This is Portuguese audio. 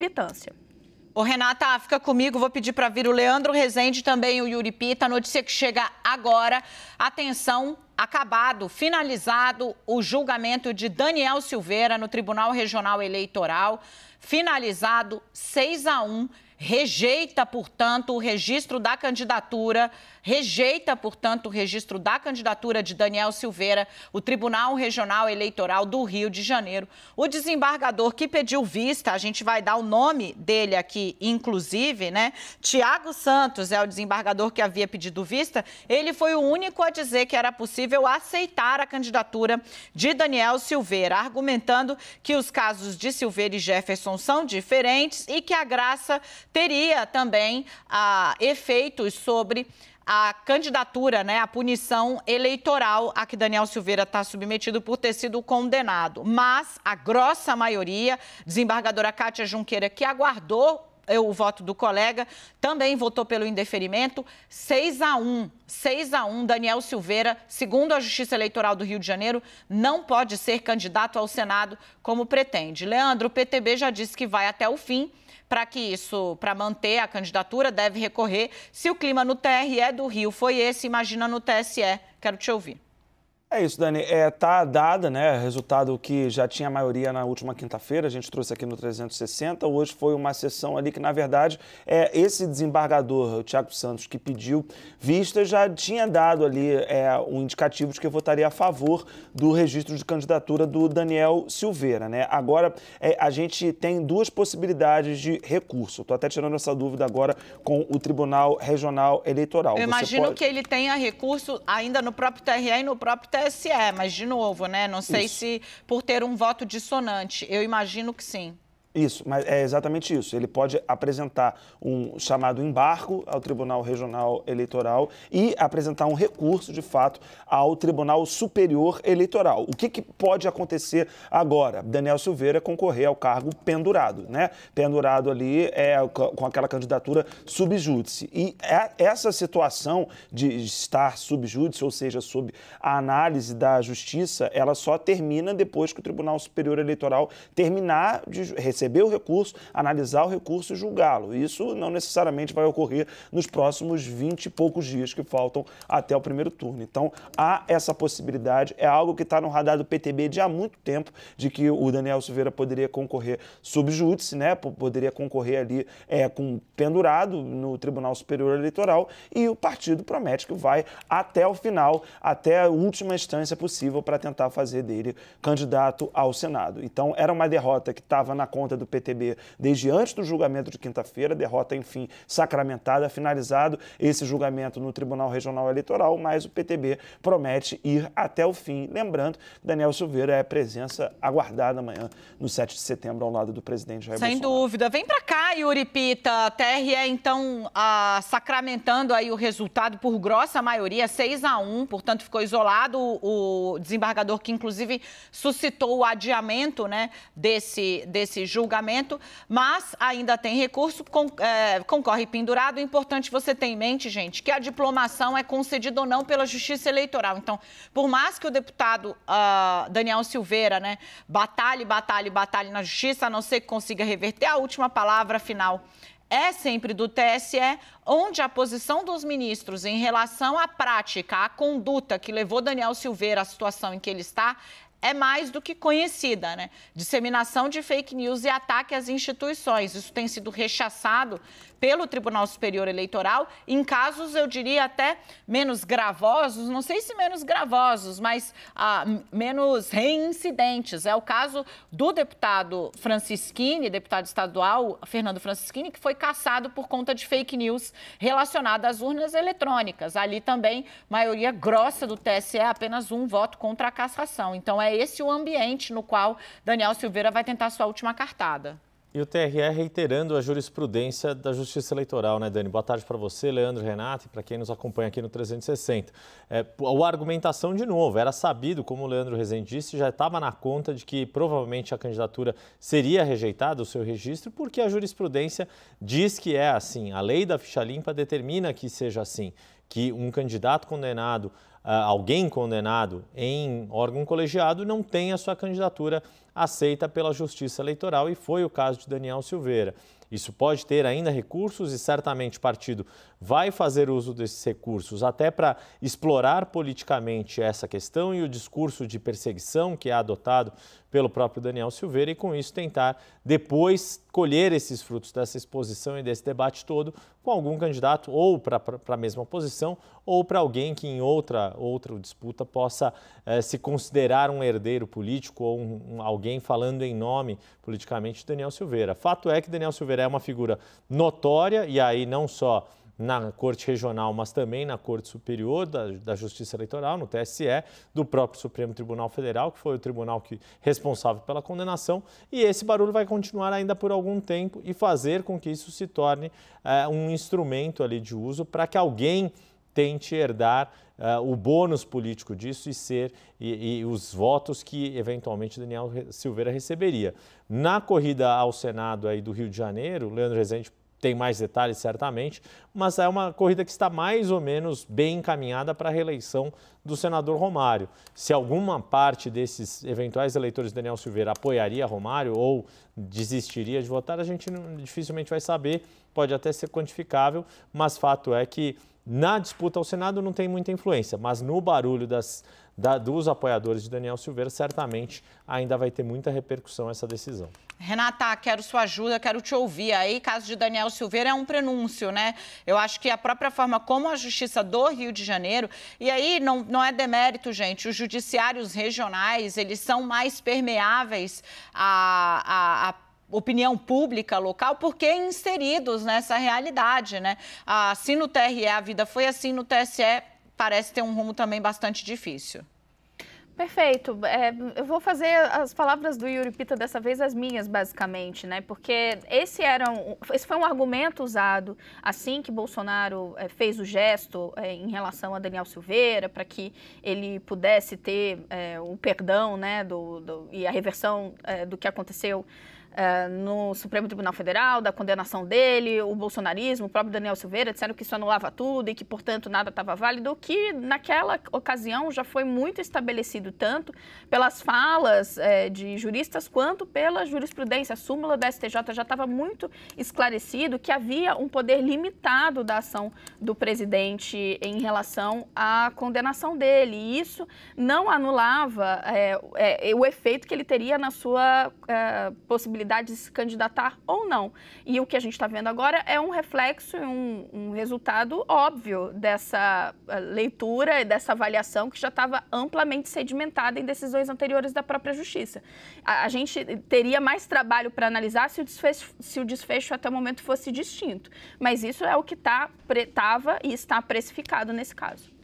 militância. Ô, Renata, fica comigo, vou pedir para vir o Leandro Rezende também o Yuri Pita. Notícia que chega agora. Atenção, acabado, finalizado o julgamento de Daniel Silveira no Tribunal Regional Eleitoral. Finalizado 6 a 1 rejeita, portanto, o registro da candidatura, rejeita, portanto, o registro da candidatura de Daniel Silveira, o Tribunal Regional Eleitoral do Rio de Janeiro. O desembargador que pediu vista, a gente vai dar o nome dele aqui, inclusive, né? Tiago Santos é o desembargador que havia pedido vista. Ele foi o único a dizer que era possível aceitar a candidatura de Daniel Silveira, argumentando que os casos de Silveira e Jefferson são diferentes e que a graça teria também ah, efeitos sobre a candidatura, né, a punição eleitoral a que Daniel Silveira está submetido por ter sido condenado. Mas a grossa maioria, desembargadora Cátia Junqueira, que aguardou é o voto do colega, também votou pelo indeferimento. 6 a 1, 6 a 1, Daniel Silveira, segundo a Justiça Eleitoral do Rio de Janeiro, não pode ser candidato ao Senado como pretende. Leandro, o PTB já disse que vai até o fim. Para que isso, para manter a candidatura, deve recorrer. Se o clima no TRE do Rio foi esse, imagina no TSE. Quero te ouvir. É isso, Dani. É, tá dada, né? Resultado que já tinha maioria na última quinta-feira, a gente trouxe aqui no 360. Hoje foi uma sessão ali que, na verdade, é esse desembargador, o Tiago Santos, que pediu vista, já tinha dado ali é, um indicativo de que votaria a favor do registro de candidatura do Daniel Silveira, né? Agora, é, a gente tem duas possibilidades de recurso. Estou até tirando essa dúvida agora com o Tribunal Regional Eleitoral. Eu Você imagino pode... que ele tenha recurso ainda no próprio TRE e no próprio TRE. TSE, é, mas de novo, né? Não sei Isso. se por ter um voto dissonante. Eu imagino que sim. Isso, mas é exatamente isso. Ele pode apresentar um chamado embargo ao Tribunal Regional Eleitoral e apresentar um recurso, de fato, ao Tribunal Superior Eleitoral. O que, que pode acontecer agora? Daniel Silveira concorrer ao cargo pendurado, né? Pendurado ali é, com aquela candidatura subjúdice. E é, essa situação de estar subjúdice, ou seja, sob a análise da Justiça, ela só termina depois que o Tribunal Superior Eleitoral terminar de receber o recurso, analisar o recurso e julgá-lo. Isso não necessariamente vai ocorrer nos próximos 20 e poucos dias que faltam até o primeiro turno. Então, há essa possibilidade, é algo que está no radar do PTB de há muito tempo, de que o Daniel Silveira poderia concorrer sub júdice, né? poderia concorrer ali é, com pendurado no Tribunal Superior Eleitoral, e o partido promete que vai até o final, até a última instância possível, para tentar fazer dele candidato ao Senado. Então, era uma derrota que estava na conta conta do PTB desde antes do julgamento de quinta-feira, derrota, enfim, sacramentada, finalizado esse julgamento no Tribunal Regional Eleitoral, mas o PTB promete ir até o fim. Lembrando, Daniel Silveira é presença aguardada amanhã, no 7 de setembro, ao lado do presidente Jair Sem Bolsonaro. dúvida. Vem para cá, Yuri Pita. A TRE, então, sacramentando aí o resultado por grossa maioria, 6 a 1 portanto, ficou isolado o desembargador que, inclusive, suscitou o adiamento né, desse, desse julgamento julgamento, mas ainda tem recurso, com, é, concorre pendurado. Importante você ter em mente, gente, que a diplomação é concedida ou não pela Justiça Eleitoral. Então, por mais que o deputado uh, Daniel Silveira, né, batalhe, batalhe, batalhe na Justiça, a não ser que consiga reverter, a última palavra final é sempre do TSE, onde a posição dos ministros em relação à prática, à conduta que levou Daniel Silveira à situação em que ele está, é mais do que conhecida, né? Disseminação de fake news e ataque às instituições. Isso tem sido rechaçado pelo Tribunal Superior Eleitoral, em casos, eu diria, até menos gravosos, não sei se menos gravosos, mas ah, menos reincidentes. É o caso do deputado Francisquini, deputado estadual Fernando Francisquini, que foi cassado por conta de fake news relacionada às urnas eletrônicas. Ali também, maioria grossa do TSE, apenas um voto contra a cassação. Então, é esse o ambiente no qual Daniel Silveira vai tentar sua última cartada. E o TRE reiterando a jurisprudência da Justiça Eleitoral, né, Dani? Boa tarde para você, Leandro, Renato, e para quem nos acompanha aqui no 360. É, a argumentação, de novo, era sabido, como o Leandro Rezende disse, já estava na conta de que provavelmente a candidatura seria rejeitada, o seu registro, porque a jurisprudência diz que é assim. A lei da ficha limpa determina que seja assim, que um candidato condenado ah, alguém condenado em órgão colegiado não tem a sua candidatura aceita pela Justiça Eleitoral e foi o caso de Daniel Silveira. Isso pode ter ainda recursos e certamente o partido vai fazer uso desses recursos até para explorar politicamente essa questão e o discurso de perseguição que é adotado pelo próprio Daniel Silveira e com isso tentar depois colher esses frutos dessa exposição e desse debate todo com algum candidato ou para a mesma posição ou para alguém que em outra, outra disputa possa eh, se considerar um herdeiro político ou um, um, alguém falando em nome politicamente de Daniel Silveira. Fato é que Daniel Silveira é uma figura notória e aí não só na Corte Regional, mas também na Corte Superior da, da Justiça Eleitoral, no TSE, do próprio Supremo Tribunal Federal, que foi o tribunal que, responsável pela condenação, e esse barulho vai continuar ainda por algum tempo e fazer com que isso se torne é, um instrumento ali de uso para que alguém tente herdar uh, o bônus político disso e ser e, e, os votos que eventualmente Daniel Silveira receberia. Na corrida ao Senado aí do Rio de Janeiro, Leandro Rezende tem mais detalhes certamente, mas é uma corrida que está mais ou menos bem encaminhada para a reeleição do senador Romário. Se alguma parte desses eventuais eleitores de Daniel Silveira apoiaria Romário ou desistiria de votar, a gente não, dificilmente vai saber, pode até ser quantificável, mas fato é que na disputa ao Senado não tem muita influência, mas no barulho das, da, dos apoiadores de Daniel Silveira, certamente ainda vai ter muita repercussão essa decisão. Renata, quero sua ajuda, quero te ouvir. Aí, caso de Daniel Silveira é um prenúncio, né? Eu acho que a própria forma como a Justiça do Rio de Janeiro, e aí não, não é demérito, gente, os judiciários regionais, eles são mais permeáveis a, a, a opinião pública local, porque inseridos nessa realidade, né? Assim no TRE a vida foi assim, no TSE parece ter um rumo também bastante difícil. Perfeito. É, eu vou fazer as palavras do Yuri Pita dessa vez as minhas, basicamente, né? Porque esse era um, esse foi um argumento usado assim que Bolsonaro é, fez o gesto é, em relação a Daniel Silveira para que ele pudesse ter é, o perdão, né, do, do, e a reversão é, do que aconteceu eh, no Supremo Tribunal Federal, da condenação dele, o bolsonarismo, o próprio Daniel Silveira, disseram que isso anulava tudo e que, portanto, nada estava válido, que naquela ocasião já foi muito estabelecido, tanto pelas falas eh, de juristas quanto pela jurisprudência. A súmula da STJ já estava muito esclarecido que havia um poder limitado da ação do presidente em relação à condenação dele. E isso não anulava é, é, o efeito que ele teria na sua é, possibilidade possibilidade de se candidatar ou não. E o que a gente está vendo agora é um reflexo e um, um, resultado óbvio dessa eh, leitura e dessa avaliação que já estava amplamente sedimentada em decisões anteriores da própria justiça. A, a gente teria mais trabalho para analisar se o, desfecho, se o desfecho até o momento fosse distinto, mas isso é o que estava tá, e está precificado nesse caso.